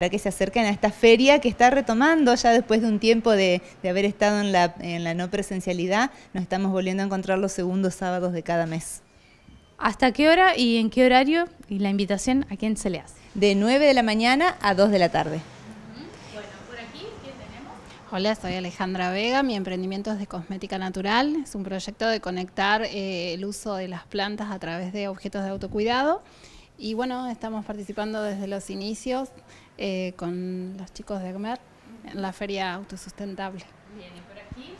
para que se acerquen a esta feria que está retomando ya después de un tiempo de, de haber estado en la, en la no presencialidad, nos estamos volviendo a encontrar los segundos sábados de cada mes. ¿Hasta qué hora y en qué horario? Y la invitación, ¿a quién se le hace? De 9 de la mañana a 2 de la tarde. Hola, soy Alejandra Vega, mi emprendimiento es de cosmética natural, es un proyecto de conectar eh, el uso de las plantas a través de objetos de autocuidado y bueno, estamos participando desde los inicios eh, con los chicos de AGMER en la Feria Autosustentable. Bien, por aquí?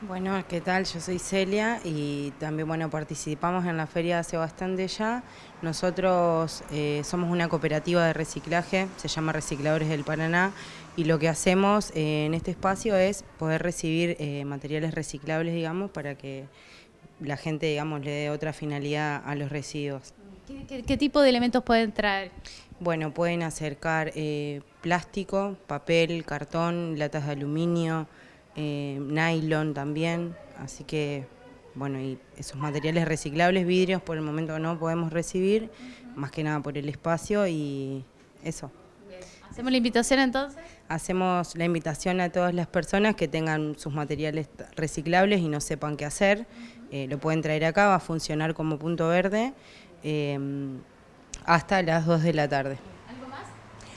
Bueno, ¿qué tal? Yo soy Celia y también, bueno, participamos en la feria hace bastante ya. Nosotros eh, somos una cooperativa de reciclaje, se llama Recicladores del Paraná, y lo que hacemos eh, en este espacio es poder recibir materiales reciclables, digamos, para que la gente, digamos, le dé otra finalidad a los residuos. ¿Qué, tipo de elementos pueden traer? Bueno, pueden acercar eh, plástico, papel, cartón, latas de aluminio, eh, nylon también, así que bueno, y esos materiales reciclables, vidrios, por el momento no podemos recibir, más que nada por el espacio y eso. ¿Hacemos la invitación entonces? Hacemos la invitación a todas las personas que tengan sus materiales reciclables y no sepan qué hacer. Eh, lo pueden traer acá, va a funcionar como punto verde. Em, hasta las 2 de la tarde. ¿Algo más?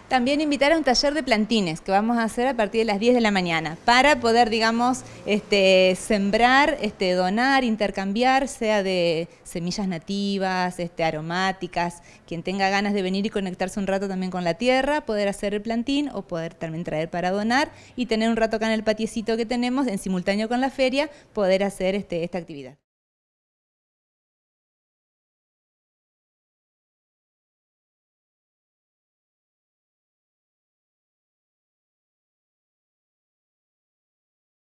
También invitar a un taller de plantines que vamos a hacer a partir de las 10 de la mañana para poder, digamos, este, sembrar, este, donar, intercambiar, sea de semillas nativas, este, aromáticas, quien tenga ganas de venir y conectarse un rato también con la tierra, poder hacer el plantín o poder también traer para donar y tener un rato acá en el patiecito que tenemos en simultáneo con la feria, poder hacer este, esta actividad.